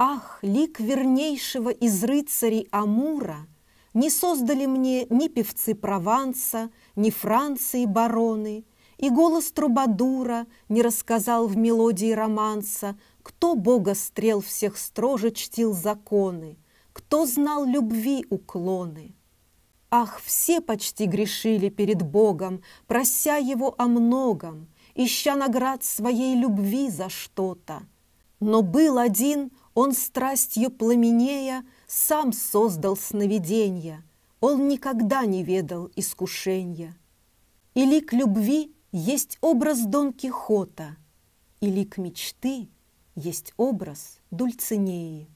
Ах, лик вернейшего из рыцарей Амура Не создали мне ни певцы Прованса, Ни Франции бароны, И голос Трубадура Не рассказал в мелодии романса, Кто бога стрел всех строже чтил законы, Кто знал любви уклоны. Ах, все почти грешили перед Богом, Прося Его о многом, Ища наград своей любви за что-то. Но был один, он страстью пламенея сам создал сновиденья, Он никогда не ведал искушения. И лик любви есть образ Дон Кихота, И лик мечты есть образ Дульцинеи.